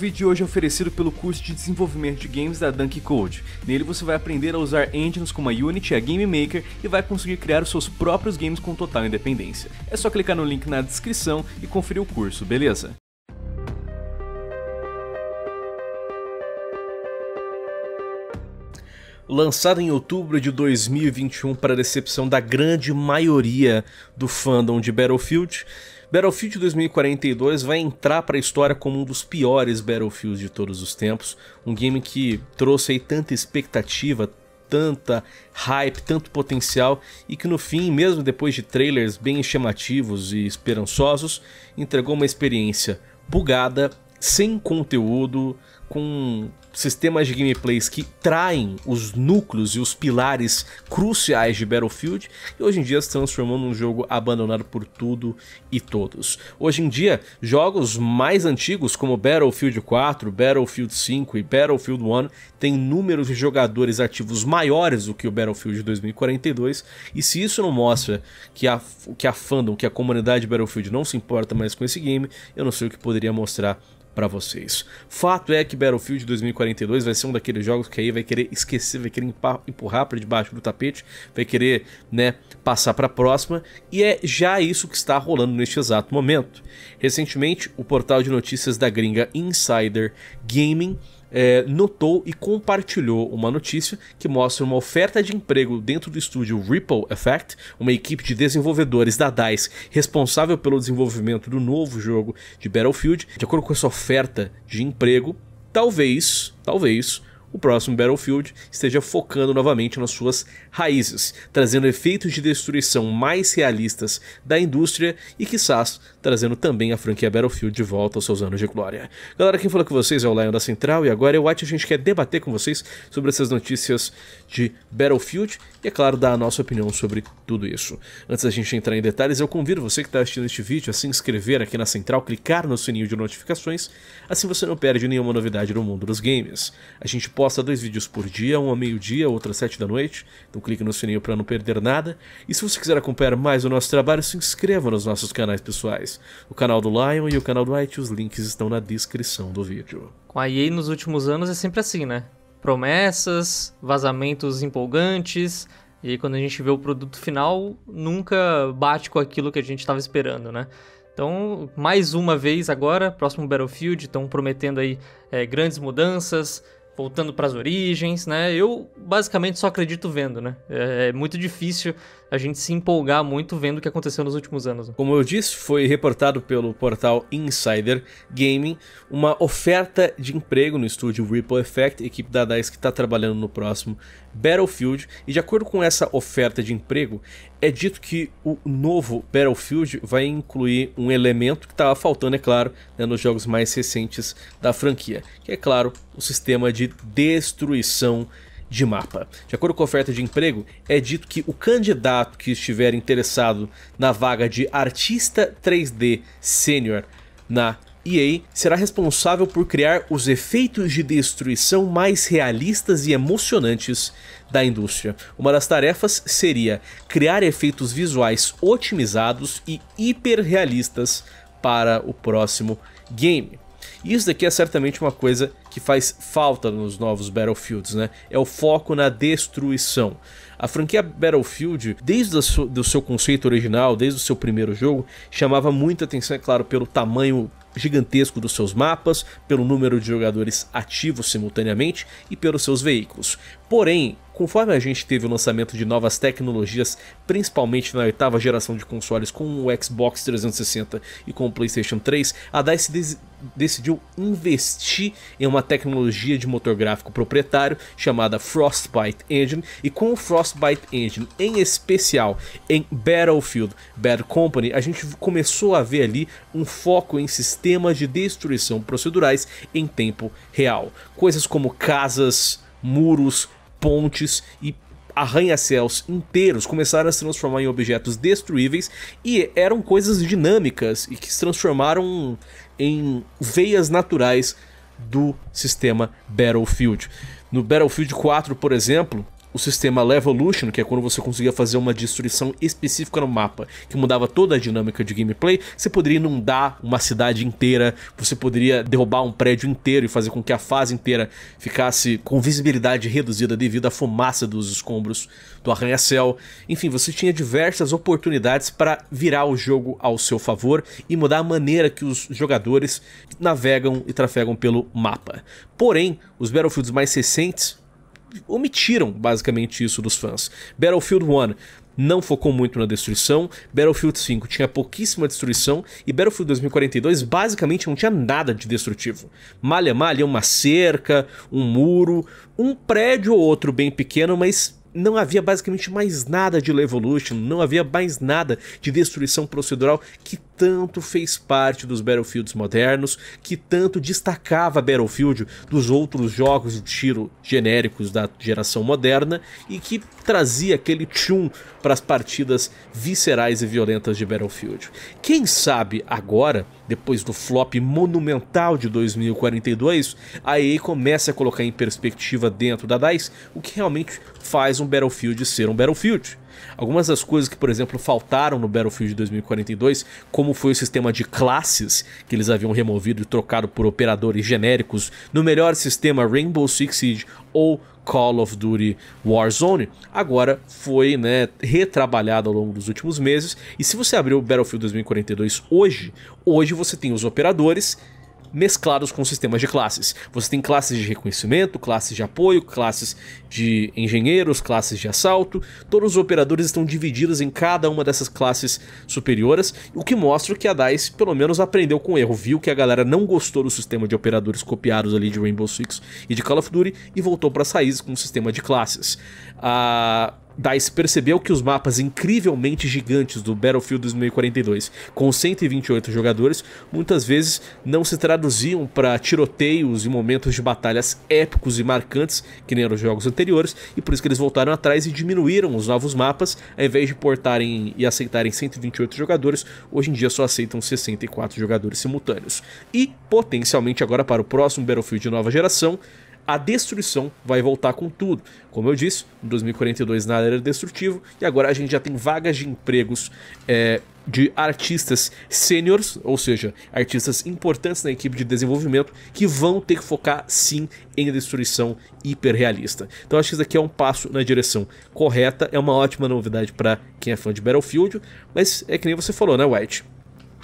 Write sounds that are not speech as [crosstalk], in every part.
O vídeo de hoje é oferecido pelo curso de desenvolvimento de games da Dunk Code. Nele você vai aprender a usar engines como a Unity e a Game Maker e vai conseguir criar os seus próprios games com total independência. É só clicar no link na descrição e conferir o curso, beleza? lançado em outubro de 2021 para decepção da grande maioria do fandom de Battlefield, Battlefield 2042 vai entrar para a história como um dos piores Battlefields de todos os tempos, um game que trouxe aí tanta expectativa, tanta hype, tanto potencial e que no fim, mesmo depois de trailers bem chamativos e esperançosos, entregou uma experiência bugada, sem conteúdo, com sistemas de gameplays que traem os núcleos e os pilares cruciais de Battlefield e hoje em dia se transformando num jogo abandonado por tudo e todos. Hoje em dia, jogos mais antigos como Battlefield 4, Battlefield 5 e Battlefield 1 têm números de jogadores ativos maiores do que o Battlefield 2042 e se isso não mostra que a, que a fandom, que a comunidade de Battlefield não se importa mais com esse game, eu não sei o que poderia mostrar para vocês. Fato é que Battlefield 2042 vai ser um daqueles jogos que aí vai querer esquecer, vai querer empurrar para debaixo do tapete, vai querer, né, passar para a próxima, e é já isso que está rolando neste exato momento. Recentemente, o portal de notícias da gringa Insider Gaming é, notou e compartilhou uma notícia que mostra uma oferta de emprego dentro do estúdio Ripple Effect, uma equipe de desenvolvedores da DICE responsável pelo desenvolvimento do novo jogo de Battlefield. De acordo com essa oferta de emprego, talvez, talvez, o próximo Battlefield esteja focando novamente nas suas raízes, trazendo efeitos de destruição mais realistas da indústria e, quizás, trazendo também a franquia Battlefield de volta aos seus anos de glória. Galera, quem fala com vocês é o Lion da Central e agora é o White. A gente quer debater com vocês sobre essas notícias de Battlefield e, é claro, dar a nossa opinião sobre tudo isso. Antes da gente entrar em detalhes, eu convido você que está assistindo este vídeo a se inscrever aqui na Central, clicar no sininho de notificações, assim você não perde nenhuma novidade no mundo dos games. A gente posta dois vídeos por dia, um a meio-dia, outro às sete da noite, então clique no sininho para não perder nada. E se você quiser acompanhar mais o nosso trabalho, se inscreva nos nossos canais pessoais sociais, o canal do Lion e o canal do It, Os links estão na descrição do vídeo. Com a EA nos últimos anos é sempre assim, né? Promessas, vazamentos empolgantes, e aí quando a gente vê o produto final, nunca bate com aquilo que a gente estava esperando, né? Então, mais uma vez agora, próximo Battlefield, estão prometendo aí é, grandes mudanças, voltando para as origens, né? Eu basicamente só acredito vendo, né? É, é muito difícil a gente se empolgar muito vendo o que aconteceu nos últimos anos. Né? Como eu disse, foi reportado pelo portal Insider Gaming uma oferta de emprego no estúdio Ripple Effect, equipe da DICE que está trabalhando no próximo Battlefield, e de acordo com essa oferta de emprego, é dito que o novo Battlefield vai incluir um elemento que estava faltando, é claro, né, nos jogos mais recentes da franquia, que é claro, o sistema de destruição de mapa. De acordo com a oferta de emprego, é dito que o candidato que estiver interessado na vaga de artista 3D sênior na EA será responsável por criar os efeitos de destruição mais realistas e emocionantes da indústria. Uma das tarefas seria criar efeitos visuais otimizados e hiperrealistas para o próximo game. E isso daqui é certamente uma coisa que faz falta nos novos Battlefields, né? É o foco na destruição. A franquia Battlefield, desde o seu conceito original, desde o seu primeiro jogo, chamava muita atenção, é claro, pelo tamanho gigantesco dos seus mapas, pelo número de jogadores ativos simultaneamente e pelos seus veículos. Porém, conforme a gente teve o lançamento de novas tecnologias, principalmente na oitava geração de consoles com o Xbox 360 e com o PlayStation 3, a DICE decidiu investir em uma tecnologia de motor gráfico proprietário chamada Frostbite Engine e com o Frostbite Engine, em especial em Battlefield Bad Company, a gente começou a ver ali um foco em sistemas sistemas de destruição procedurais em tempo real. Coisas como casas, muros, pontes e arranha-céus inteiros começaram a se transformar em objetos destruíveis e eram coisas dinâmicas e que se transformaram em veias naturais do sistema Battlefield. No Battlefield 4, por exemplo, o sistema Levolution, que é quando você conseguia fazer uma destruição específica no mapa, que mudava toda a dinâmica de gameplay, você poderia inundar uma cidade inteira, você poderia derrubar um prédio inteiro e fazer com que a fase inteira ficasse com visibilidade reduzida devido à fumaça dos escombros do arranha-céu. Enfim, você tinha diversas oportunidades para virar o jogo ao seu favor e mudar a maneira que os jogadores navegam e trafegam pelo mapa. Porém, os Battlefields mais recentes omitiram basicamente isso dos fãs. Battlefield 1 não focou muito na destruição, Battlefield 5 tinha pouquíssima destruição e Battlefield 2042 basicamente não tinha nada de destrutivo. Malha malha, uma cerca, um muro, um prédio ou outro bem pequeno, mas não havia basicamente mais nada de Levolution, não havia mais nada de destruição procedural que tanto fez parte dos Battlefields modernos, que tanto destacava Battlefield dos outros jogos de tiro genéricos da geração moderna e que trazia aquele tchum para as partidas viscerais e violentas de Battlefield. Quem sabe agora, depois do flop monumental de 2042, a EA começa a colocar em perspectiva dentro da DICE o que realmente faz um Battlefield ser um Battlefield. Algumas das coisas que, por exemplo, faltaram no Battlefield 2042, como foi o sistema de classes que eles haviam removido e trocado por operadores genéricos no melhor sistema Rainbow Six Siege ou Call of Duty Warzone, agora foi né, retrabalhado ao longo dos últimos meses. E se você abrir o Battlefield 2042 hoje, hoje você tem os operadores mesclados com sistemas de classes. Você tem classes de reconhecimento, classes de apoio, classes de engenheiros, classes de assalto. Todos os operadores estão divididos em cada uma dessas classes superiores, o que mostra que a DICE pelo menos aprendeu com erro, viu que a galera não gostou do sistema de operadores copiados ali de Rainbow Six e de Call of Duty e voltou para as raízes com um sistema de classes. uh DICE percebeu que os mapas incrivelmente gigantes do Battlefield 2042, com 128 jogadores, muitas vezes não se traduziam para tiroteios e momentos de batalhas épicos e marcantes, que nem eram os jogos anteriores, e por isso que eles voltaram atrás e diminuíram os novos mapas, ao invés de portarem e aceitarem 128 jogadores, hoje em dia só aceitam 64 jogadores simultâneos. E, potencialmente agora para o próximo Battlefield de nova geração, a destruição vai voltar com tudo. Como eu disse, em 2042 nada era destrutivo e agora a gente já tem vagas de empregos é, de artistas sêniores, ou seja, artistas importantes na equipe de desenvolvimento que vão ter que focar sim em destruição hiperrealista. Então acho que isso aqui é um passo na direção correta, é uma ótima novidade para quem é fã de Battlefield, mas é que nem você falou, né, White?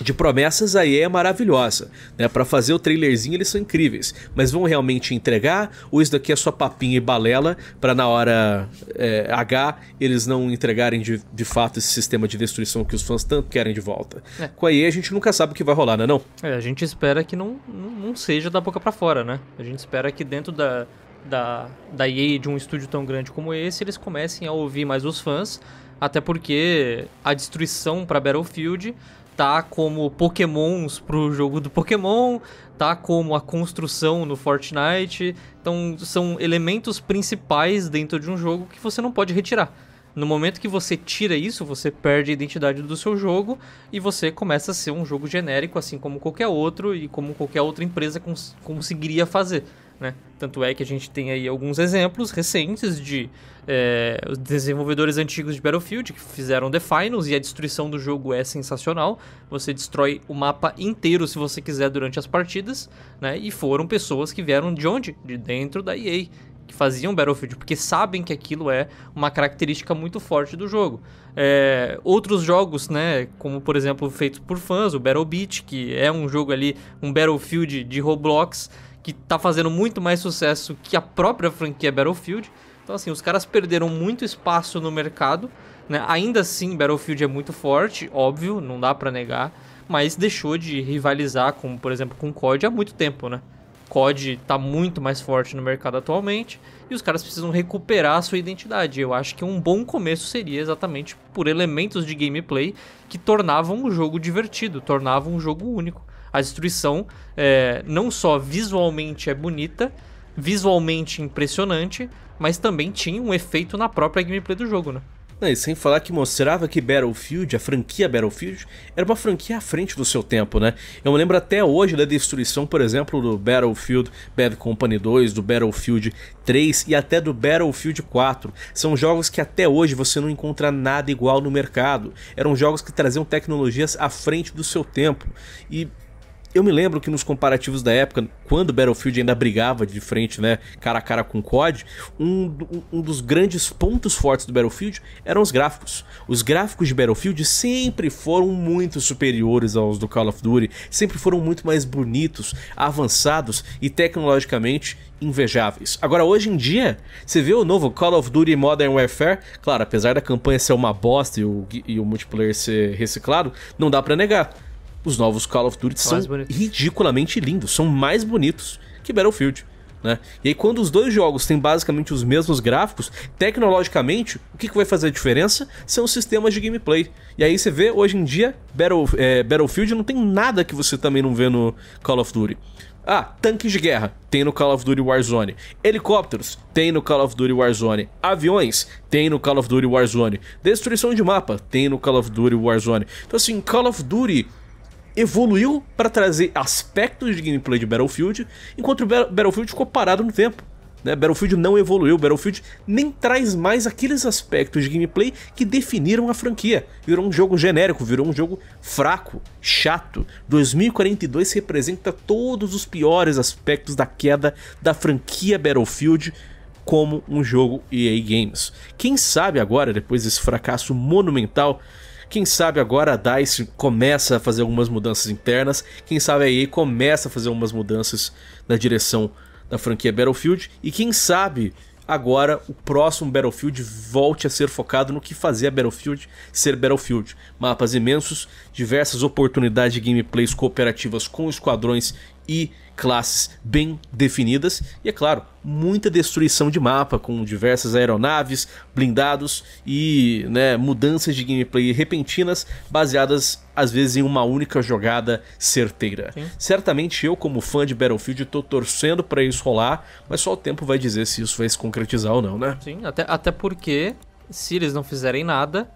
de promessas a EA é maravilhosa, né? Para fazer o trailerzinho eles são incríveis, mas vão realmente entregar ou isso daqui é só papinha e balela para na hora é, H eles não entregarem de, de fato esse sistema de destruição que os fãs tanto querem de volta? É. Com a EA a gente nunca sabe o que vai rolar, né não? É, a gente espera que não, não seja da boca para fora, né? A gente espera que dentro da, da, da EA de um estúdio tão grande como esse eles comecem a ouvir mais os fãs, até porque a destruição para Battlefield tá como pokémons pro jogo do Pokémon, tá como a construção no Fortnite. Então são elementos principais dentro de um jogo que você não pode retirar. No momento que você tira isso, você perde a identidade do seu jogo e você começa a ser um jogo genérico, assim como qualquer outro e como qualquer outra empresa cons conseguiria fazer. Né? Tanto é que a gente tem aí alguns exemplos recentes de é, desenvolvedores antigos de Battlefield que fizeram The Finals e a destruição do jogo é sensacional. Você destrói o mapa inteiro se você quiser durante as partidas, né? E foram pessoas que vieram de onde? De dentro da EA que faziam Battlefield, porque sabem que aquilo é uma característica muito forte do jogo. É, outros jogos, né, como por exemplo feito por fãs, o Battle Beat, que é um jogo ali, um Battlefield de Roblox, que tá fazendo muito mais sucesso que a própria franquia Battlefield. Então, assim, os caras perderam muito espaço no mercado. Né? Ainda assim, Battlefield é muito forte, óbvio, não dá para negar. Mas deixou de rivalizar, com, por exemplo, com COD há muito tempo, né? COD tá muito mais forte no mercado atualmente e os caras precisam recuperar a sua identidade. Eu acho que um bom começo seria exatamente por elementos de gameplay que tornavam o jogo divertido, tornavam o jogo único. A destruição é, não só visualmente é bonita, visualmente impressionante, mas também tinha um efeito na própria gameplay do jogo, né? Não, e sem falar que mostrava que Battlefield, a franquia Battlefield, era uma franquia à frente do seu tempo, né? Eu me lembro até hoje da destruição, por exemplo, do Battlefield Bad Company 2, do Battlefield 3 e até do Battlefield 4. São jogos que até hoje você não encontra nada igual no mercado. Eram jogos que traziam tecnologias à frente do seu tempo. E eu me lembro que nos comparativos da época, quando Battlefield ainda brigava de frente, né, cara a cara com COD, um, um dos grandes pontos fortes do Battlefield eram os gráficos. Os gráficos de Battlefield sempre foram muito superiores aos do Call of Duty, sempre foram muito mais bonitos, avançados e tecnologicamente invejáveis. Agora, hoje em dia, você vê o novo Call of Duty Modern Warfare, claro, apesar da campanha ser uma bosta e o, e o multiplayer ser reciclado, não dá para negar os novos Call of Duty são, ridiculamente lindos, são mais bonitos que Battlefield. Né? E aí, quando os dois jogos têm basicamente os mesmos gráficos, tecnologicamente, o que, que vai fazer a diferença são os sistemas de gameplay. E aí você vê, hoje em dia, Battle, é, Battlefield não tem nada que você também não vê no Call of Duty. Ah, tanques de guerra, tem no Call of Duty Warzone. Helicópteros, tem no Call of Duty Warzone. Aviões, tem no Call of Duty Warzone. Destruição de mapa, tem no Call of Duty Warzone. Então, assim, Call of Duty evoluiu para trazer aspectos de gameplay de Battlefield, enquanto o Battlefield ficou parado no tempo. Né? Battlefield não evoluiu, Battlefield nem traz mais aqueles aspectos de gameplay que definiram a franquia. Virou um jogo genérico, virou um jogo fraco, chato. 2042 representa todos os piores aspectos da queda da franquia Battlefield como um jogo EA Games. Quem sabe agora, depois desse fracasso monumental, quem sabe agora a DICE começa a fazer algumas mudanças internas, quem sabe a EA começa a fazer algumas mudanças na direção da franquia Battlefield, e quem sabe agora o próximo Battlefield volte a ser focado no que fazer Battlefield ser Battlefield. Mapas imensos, diversas oportunidades de gameplays cooperativas com esquadrões e classes bem definidas e, é claro, muita destruição de mapa com diversas aeronaves, blindados e né, mudanças de gameplay repentinas baseadas às vezes em uma única jogada certeira. Sim. Certamente eu, como fã de Battlefield, estou torcendo para isso rolar, mas só o tempo vai dizer se isso vai se concretizar ou não, né? Sim, até, até porque se eles não fizerem nada,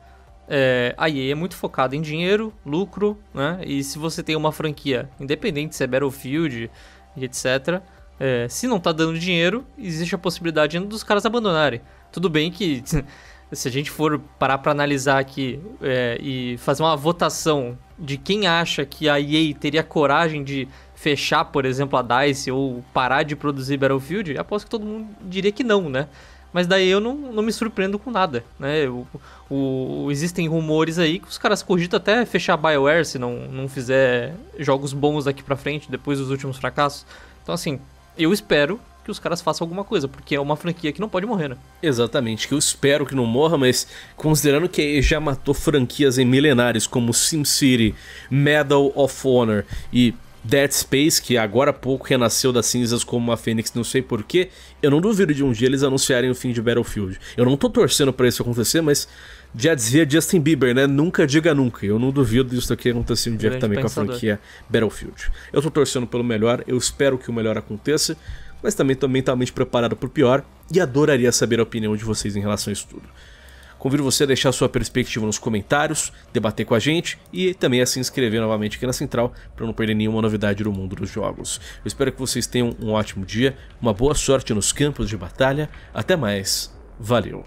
é, a EA é muito focada em dinheiro, lucro, né? E se você tem uma franquia, independente se é Battlefield e etc., é, se não tá dando dinheiro, existe a possibilidade dos caras abandonarem. Tudo bem que [laughs] se a gente for parar para analisar aqui é, e fazer uma votação de quem acha que a EA teria coragem de fechar, por exemplo, a DICE ou parar de produzir Battlefield, aposto que todo mundo diria que não, né? Mas daí eu não, não me surpreendo com nada, né? O, o, existem rumores aí que os caras cogitam até fechar a Bioware se não, não fizer jogos bons daqui pra frente, depois dos últimos fracassos. Então, assim, eu espero que os caras façam alguma coisa, porque é uma franquia que não pode morrer, né? Exatamente, que eu espero que não morra, mas considerando que já matou franquias em milenares como SimCity, Medal of Honor e Dead Space, que agora há pouco renasceu das cinzas como uma fênix, não sei porquê, eu não duvido de um dia eles anunciarem o fim de Battlefield. Eu não tô torcendo para isso acontecer, mas já dizia Justin Bieber, né? Nunca diga nunca. Eu não duvido disso aqui acontecer um dia também com a franquia Battlefield. Eu tô torcendo pelo melhor, eu espero que o melhor aconteça, mas também tô mentalmente preparado pro pior e adoraria saber a opinião de vocês em relação a isso tudo. Convido você a deixar sua perspectiva nos comentários, debater com a gente e também a se inscrever novamente aqui na Central para não perder nenhuma novidade do mundo dos jogos. Eu espero que vocês tenham um ótimo dia, uma boa sorte nos campos de batalha. Até mais, valeu!